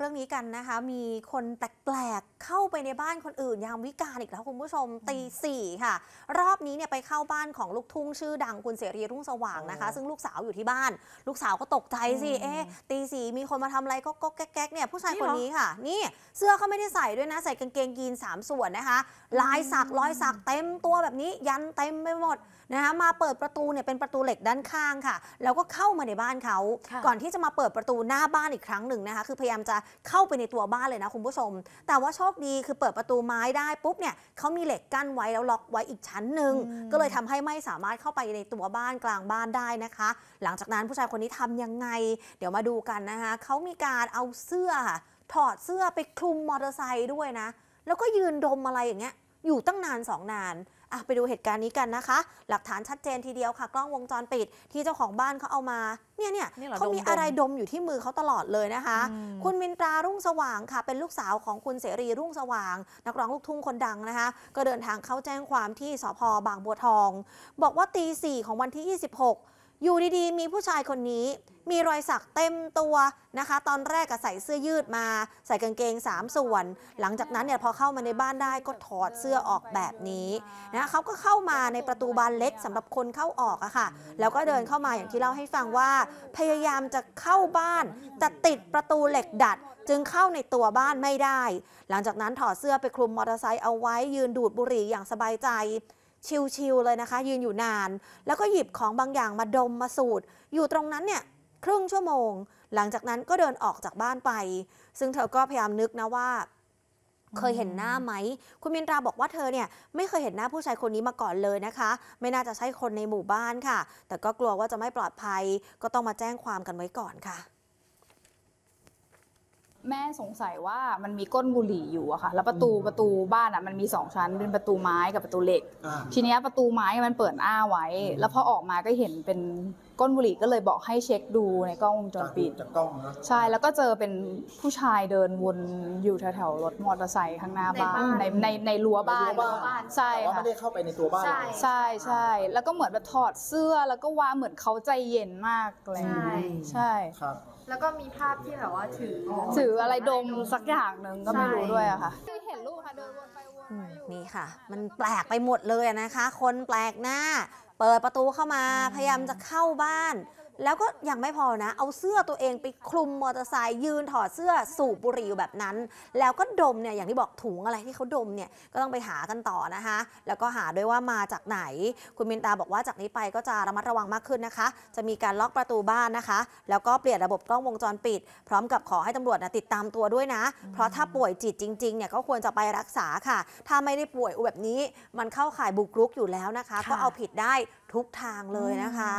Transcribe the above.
เรื่องนี้กันนะคะมีคนแปลก ๆ เข้าไปในบ้านคนอื่นยามวิกาลอีกแล้วคุณผู้ชมตีสี่ค่ะ รอบนี้เนี่ยไปเข้าบ้านของลูกทุ่งชื่อดังคุณเสรีรุ่งสว่างนะคะ ซึ่งลูกสาวอยู่ที่บ้าน ลูกสาวก็ตกใจสิเอ๊ตีสี่มีคนมาทำอะไรก็กแก๊กๆเนี่ยผู้ชายคนนี้ค่ะ นี่เสื้อเขาไม่ได้ใส่ด้วยนะ ใส่กางเกงยีนสามส่วนนะคะลายสักรอยสักเต็มตัวแบบนี้ยันเต็มไปหมดนะคะมาเปิดประตูเนี่ยเป็นประตูเหล็กด้านข้างค่ะ แล้วก็เข้ามาในบ้านเขาก่อนที่จะมาเปิดประตูหน้าบ้านอีกครั้งหนึ่งนะคะ คือพยายามจะเข้าไปในตัวบ้านเลยนะคุณผู้ชม แต่ว่าโชคดีคือเปิดประตูไม้ได้ปุ๊บเนี่ยเขามีเหล็กกั้นไว้แล้วล็อกไว้อีกชั้นหนึ่งก็เลยทำให้ไม่สามารถเข้าไปในตัวบ้านกลางบ้านได้นะคะ หลังจากนั้นผู้ชายคนนี้ทำยังไง เดี๋ยวมาดูกันนะคะ เขามีการเอาเสื้อถอดเสื้อไปคลุมมอเตอร์ไซค์ด้วยนะ แล้วก็ยืนดมอะไรอย่างเงี้ยอยู่ตั้งนานสองนานอะไปดูเหตุการณ์นี้กันนะคะ หลักฐานชัดเจนทีเดียวค่ะ กล้องวงจรปิดที่เจ้าของบ้านเขาเอามา เนี่ยเนี่ยเขามีอะไรดมอยู่ที่มือเขาตลอดเลยนะคะ คุณมินตรารุ่งสว่างค่ะ เป็นลูกสาวของคุณเสรีรุ่งสว่าง นักร้องลูกทุ่งคนดังนะคะ ก็เดินทางเข้าแจ้งความที่สพบางบัวทอง บอกว่าตีสี่ของวันที่ 26อยู่ดีๆ มีผู้ชายคนนี้มีรอยสักเต็มตัวนะคะตอนแรกก็ใส่เสื้อยืดมา ใส่กางเกง 3 ส่วน หลังจากนั้นเนี่ยพอเข้ามาในบ้านได้ก็ถอดเสื้อออกแบบนี้นะเขาก็เข้ามาในประตูบานเล็กสำหรับคนเข้าออกอะค่ะแล้วก็เดินเข้ามาอย่างที่เล่าให้ฟังว่าพยายามจะเข้าบ้านจะติดประตูเหล็กดัด จึงเข้าในตัวบ้านไม่ได้ หลังจากนั้นถอดเสื้อไปคลุมมอเตอร์ไซค์เอาไว้ยืนดูดบุหรี่อย่างสบายใจชิลๆเลยนะคะ ยืนอยู่นาน แล้วก็หยิบของบางอย่างมาดมมาสูดอยู่ตรงนั้นเนี่ยครึ่งชั่วโมง หลังจากนั้นก็เดินออกจากบ้านไป ซึ่งเธอก็พยายามนึกนะว่า เคยเห็นหน้าไหม คุณมินตราบอกว่าเธอเนี่ยไม่เคยเห็นหน้าผู้ชายคนนี้มาก่อนเลยนะคะ ไม่น่าจะใช่คนในหมู่บ้านค่ะ แต่ก็กลัวว่าจะไม่ปลอดภัย ก็ต้องมาแจ้งความกันไว้ก่อนค่ะแม่สงสัยว่ามันมีก้นบุหรี่อยู่อะค่ะ แล้วประตูประตูบ้านอะมันมีสองชั้น เป็นประตูไม้กับประตูเหล็ก ทีนี้ประตูไม้มันเปิดอ้าไว้ แล้วพอออกมาก็เห็นเป็นก้นบุหรี่ก็เลยบอกให้เช็คดูในกล้องวงจรปิดจากกล้องนะใช่แล้วก็เจอเป็นผู้ชายเดินวนอยู่แถวๆรถมอเตอร์ไซค์ข้างหน้าบ้านในในในรั้วบ้านใช่ค่ะาไม่ได้เข้าไปในตัวบ้านใช่ใช่ใช่แล้วก็เหมือนแบบถอดเสื้อแล้วก็ว่าเหมือนเขาใจเย็นมากเลยใช่ใช่ครับ แล้วก็มีภาพที่แบบว่าถือถืออะไรดมสักอย่างหนึ่งก็ไม่รู้ด้วยอะค่ะเห็นรูปค่ะเดินวนไปวนมานี่ค่ะ มันแปลกไปหมดเลยนะคะคนแปลกหน้าเปิดประตูเข้ามา พยายามจะเข้าบ้านแล้วก็ยังไม่พอนะ เอาเสื้อตัวเองไปคลุมมอเตอร์ไซค์ยืนถอดเสื้อสูบบุหรี่อยู่แบบนั้น แล้วก็ดมเนี่ยอย่างที่บอกถุงอะไรที่เขาดมเนี่ยก็ต้องไปหากันต่อนะคะ แล้วก็หาด้วยว่ามาจากไหน คุณมินตาบอกว่าจากนี้ไปก็จะระมัดระวังมากขึ้นนะคะ จะมีการล็อกประตูบ้านนะคะ แล้วก็เปลี่ยนระบบกล้องวงจรปิด พร้อมกับขอให้ตำรวจนะติดตามตัวด้วยนะ เพราะถ้าป่วยจิตจริงๆเนี่ยก็ควรจะไปรักษาค่ะ ถ้าไม่ได้ป่วยแบบนี้ มันเข้าข่ายบุกรุกอยู่แล้วนะคะ ก็เอาผิดได้ทุกทางเลยนะคะ